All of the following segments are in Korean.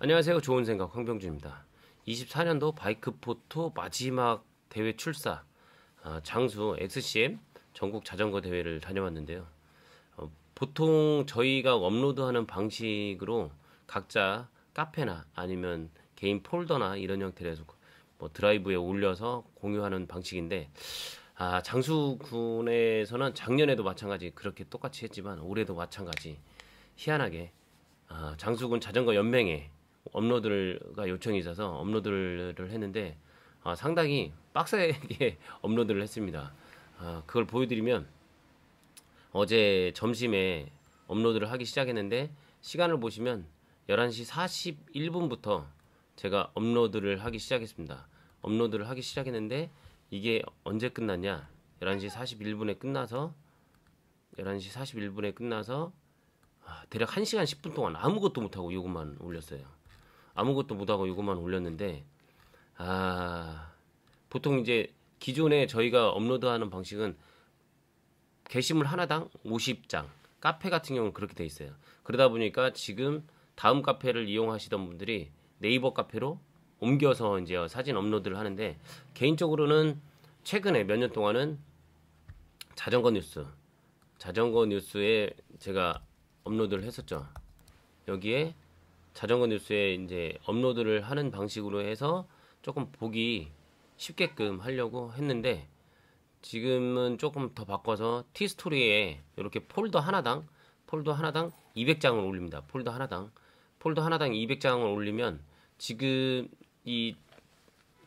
안녕하세요. 좋은 생각 황병준입니다. 24년도 바이크포토 마지막 대회 출사 아, 장수 XCM 전국 자전거 대회를 다녀왔는데요. 어, 보통 저희가 업로드하는 방식으로 각자 카페나 아니면 개인 폴더나 이런 형태로 해서 뭐 드라이브에 올려서 공유하는 방식인데 아, 장수군에서는 작년에도 마찬가지 그렇게 똑같이 했지만 올해도 마찬가지 희한하게 아, 장수군 자전거 연맹에 업로드가 요청이 있어서 업로드를 했는데 아, 상당히 빡세게 업로드를 했습니다. 아, 그걸 보여드리면 어제 점심에 업로드를 하기 시작했는데 시간을 보시면 11시 41분부터 제가 업로드를 하기 시작했습니다. 업로드를 하기 시작했는데 이게 언제 끝났냐? 11시 41분에 끝나서 11시 41분에 끝나서 아, 대략 1시간 10분 동안 아무것도 못하고 요것만 올렸어요. 아무것도 못하고 이것만 올렸는데 아 보통 이제 기존에 저희가 업로드하는 방식은 게시물 하나당 50장 카페 같은 경우는 그렇게 돼 있어요. 그러다 보니까 지금 다음 카페를 이용하시던 분들이 네이버 카페로 옮겨서 이제 사진 업로드를 하는데 개인적으로는 최근에 몇 년 동안은 자전거 뉴스 자전거 뉴스에 제가 업로드를 했었죠. 여기에 자전거 뉴스에 이제 업로드를 하는 방식으로 해서 조금 보기 쉽게끔 하려고 했는데 지금은 조금 더 바꿔서 티스토리에 이렇게 폴더 하나당 폴더 하나당 200장을 올립니다. 폴더 하나당 폴더 하나당 200장을 올리면 지금 이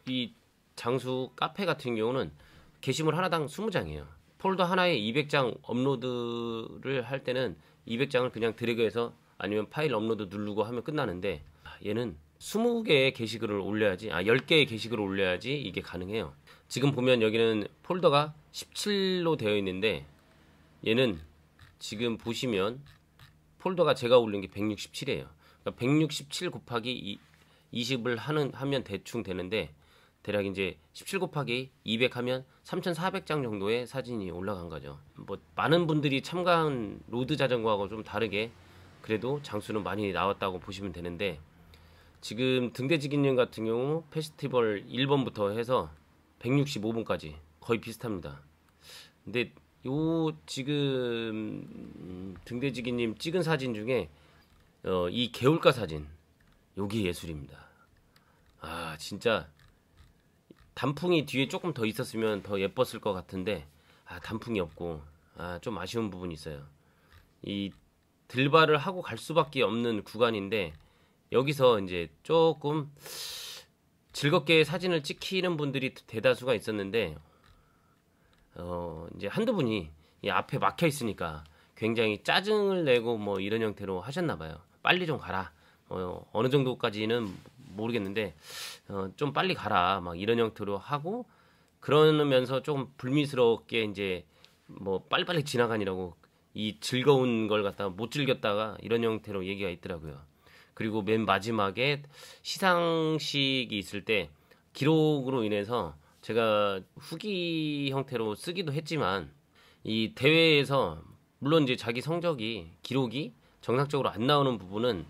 이 장수 카페 같은 경우는 게시물 하나당 20장이에요. 폴더 하나에 200장 업로드를 할 때는 200장을 그냥 드래그해서 아니면 파일 업로드 누르고 하면 끝나는데 아, 얘는 20개의 게시글을 올려야지 아 10개의 게시글을 올려야지 이게 가능해요. 지금 보면 여기는 폴더가 17로 되어 있는데 얘는 지금 보시면 폴더가 제가 올린 게 167이에요. 그러니까 167 곱하기 20을 하는 하면 대충 되는데 대략 이제 17 곱하기 200 하면 3,400장 정도의 사진이 올라간 거죠. 뭐 많은 분들이 참가한 로드 자전거하고 좀 다르게 그래도 장수는 많이 나왔다고 보시면 되는데 지금 등대지기님 같은 경우 페스티벌 1번부터 해서 165번까지 거의 비슷합니다. 근데 요 지금 등대지기님 찍은 사진 중에 어, 이 개울가 사진 여기 예술입니다. 아 진짜 단풍이 뒤에 조금 더 있었으면 더 예뻤을 것 같은데 아 단풍이 없고 아좀 아쉬운 부분이 있어요. 이 들발을 하고 갈 수밖에 없는 구간인데 여기서 이제 조금 즐겁게 사진을 찍히는 분들이 대다수가 있었는데 어 이제 한두 분이 이 앞에 막혀 있으니까 굉장히 짜증을 내고 뭐 이런 형태로 하셨나 봐요. 빨리 좀 가라. 어, 어느 정도까지는 모르겠는데 어, 좀 빨리 가라 막 이런 형태로 하고 그러면서 조금 불미스럽게 이제 뭐 빨리빨리 지나가니라고 이 즐거운 걸 갖다 가못 즐겼다가 이런 형태로 얘기가 있더라고요. 그리고 맨 마지막에 시상식이 있을 때 기록으로 인해서 제가 후기 형태로 쓰기도 했지만 이 대회에서 물론 이제 자기 성적이 기록이 정상적으로 안 나오는 부분은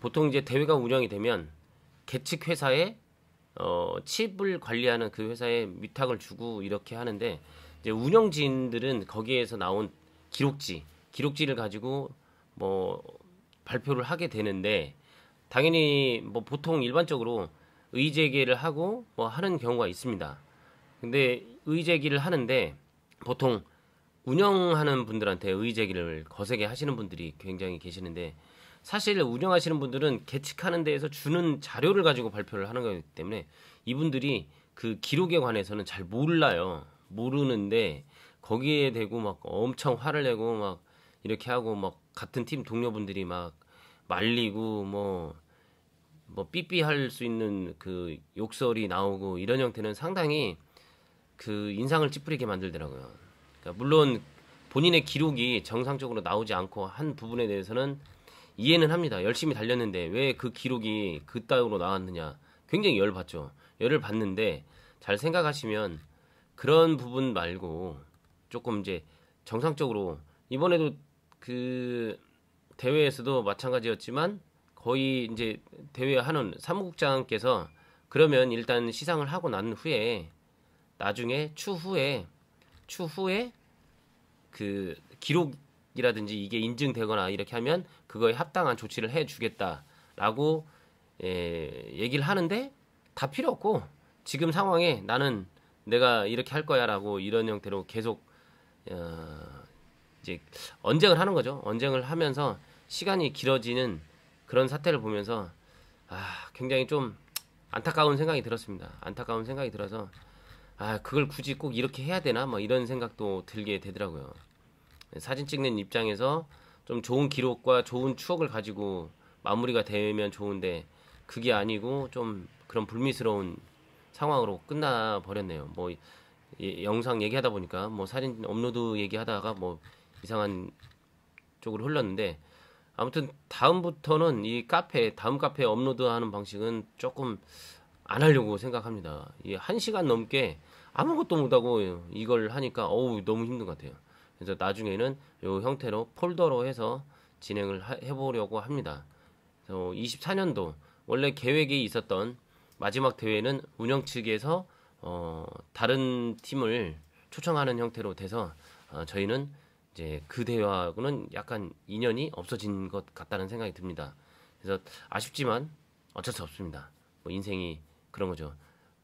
보통 이제 대회가 운영이 되면 개측 회사에 어 칩을 관리하는 그 회사에 위탁을 주고 이렇게 하는데 이제 운영진들은 거기에서 나온 기록지 기록지를 가지고 뭐 발표를 하게 되는데 당연히 뭐 보통 일반적으로 의제기를 하고 뭐 하는 경우가 있습니다. 근데 의제기를 하는데 보통 운영하는 분들한테 의제기를 거세게 하시는 분들이 굉장히 계시는데 사실 운영하시는 분들은 계측하는 데에서 주는 자료를 가지고 발표를 하는 거기 때문에 이분들이 그 기록에 관해서는 잘 몰라요. 모르는데 거기에 대고 막 엄청 화를 내고 막 이렇게 하고 막 같은 팀 동료분들이 막 말리고 뭐뭐 뭐 삐삐할 수 있는 그 욕설이 나오고 이런 형태는 상당히 그 인상을 찌푸리게 만들더라고요. 그러니까 물론 본인의 기록이 정상적으로 나오지 않고 한 부분에 대해서는 이해는 합니다. 열심히 달렸는데 왜 그 기록이 그 따위로 나왔느냐. 굉장히 열받죠. 열을 받는데 잘 생각하시면 그런 부분 말고 조금 이제 정상적으로 이번에도 그 대회에서도 마찬가지였지만 거의 이제 대회하는 사무국장께서 그러면 일단 시상을 하고 난 후에 나중에 추후에 추후에 그 기록이라든지 이게 인증되거나 이렇게 하면 그거에 합당한 조치를 해 주겠다라고 에, 예, 얘기를 하는데 다 필요 없고 지금 상황에 나는 내가 이렇게 할 거야라고 이런 형태로 계속 어, 이제 언쟁을 하는 거죠. 언쟁을 하면서 시간이 길어지는 그런 사태를 보면서 아, 굉장히 좀 안타까운 생각이 들었습니다. 안타까운 생각이 들어서 아, 그걸 굳이 꼭 이렇게 해야 되나 뭐 이런 생각도 들게 되더라고요. 사진 찍는 입장에서 좀 좋은 기록과 좋은 추억을 가지고 마무리가 되면 좋은데 그게 아니고 좀 그런 불미스러운 상황으로 끝나 버렸네요. 뭐 예, 영상 얘기하다 보니까 뭐 사진 업로드 얘기하다가 뭐 이상한 쪽으로 흘렀는데 아무튼 다음부터는 이 카페 다음 카페 업로드하는 방식은 조금 안 하려고 생각합니다. 이한 시간 넘게 아무것도 못하고 이걸 하니까 어우 너무 힘든 것 같아요. 그래서 나중에는 이 형태로 폴더로 해서 진행을 하, 해보려고 합니다. 그래서 어, 24년도 원래 계획이 있었던 마지막 대회는 운영 측에서 어, 다른 팀을 초청하는 형태로 돼서 어, 저희는 이제 그 대회하고는 약간 인연이 없어진 것 같다는 생각이 듭니다. 그래서 아쉽지만 어쩔 수 없습니다. 뭐 인생이 그런 거죠.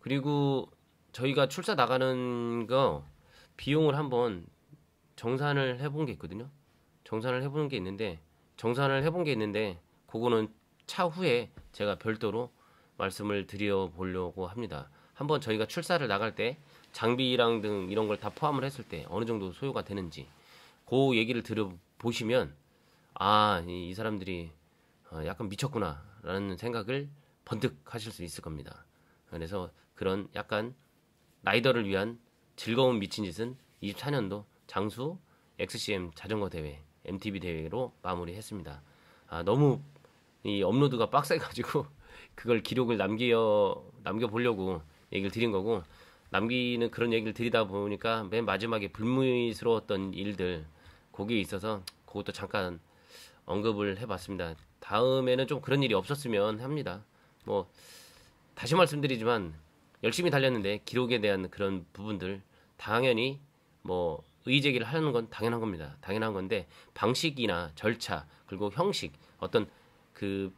그리고 저희가 출사 나가는 거 비용을 한번 정산을 해본 게 있거든요. 정산을 해보는 게 있는데 정산을 해본 게 있는데 그거는 차후에 제가 별도로 말씀을 드려 보려고 합니다. 한번 저희가 출사를 나갈 때 장비랑 등 이런 걸 다 포함을 했을 때 어느 정도 소요가 되는지 그 얘기를 들어보시면 아, 이, 사람들이 어, 약간 미쳤구나라는 생각을 번뜩 하실 수 있을 겁니다. 그래서 그런 약간 라이더를 위한 즐거운 미친 짓은 24년도 장수 XCM 자전거 대회 MTB 대회로 마무리했습니다. 아, 너무 이 업로드가 빡세가지고 그걸 기록을 남겨 남겨보려고 얘기를 드린 거고 남기는 그런 얘기를 드리다 보니까 맨 마지막에 불미스러웠던 일들 거기에 있어서 그것도 잠깐 언급을 해봤습니다. 다음에는 좀 그런 일이 없었으면 합니다. 뭐 다시 말씀드리지만 열심히 달렸는데 기록에 대한 그런 부분들 당연히 뭐 의제기를 하는 건 당연한 겁니다. 당연한 건데 방식이나 절차 그리고 형식 어떤 그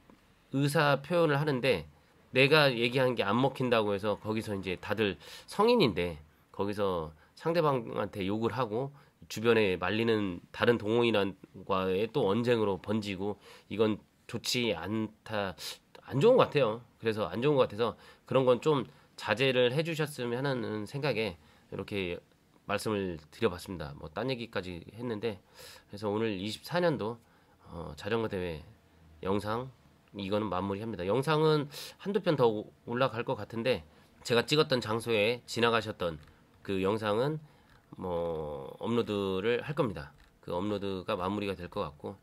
의사 표현을 하는데 내가 얘기한 게 안 먹힌다고 해서 거기서 이제 다들 성인인데 거기서 상대방한테 욕을 하고 주변에 말리는 다른 동호인과의 또 언쟁으로 번지고 이건 좋지 않다 안 좋은 것 같아요. 그래서 안 좋은 것 같아서 그런 건 좀 자제를 해주셨으면 하는 생각에 이렇게 말씀을 드려봤습니다. 뭐 딴 얘기까지 했는데 그래서 오늘 24년도 어, 자전거 대회 영상 이거는 마무리합니다. 영상은 한두 편 더 올라갈 것 같은데 제가 찍었던 장소에 지나가셨던 그 영상은 뭐 업로드를 할 겁니다. 그 업로드가 마무리가 될 것 같고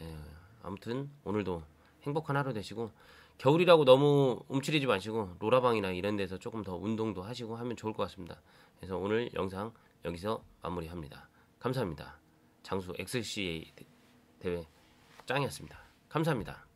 예, 아무튼 오늘도 행복한 하루 되시고 겨울이라고 너무 움츠리지 마시고 로라방이나 이런 데서 조금 더 운동도 하시고 하면 좋을 것 같습니다. 그래서 오늘 영상 여기서 마무리합니다. 감사합니다. 장수 XCA 대회 짱이었습니다. 감사합니다.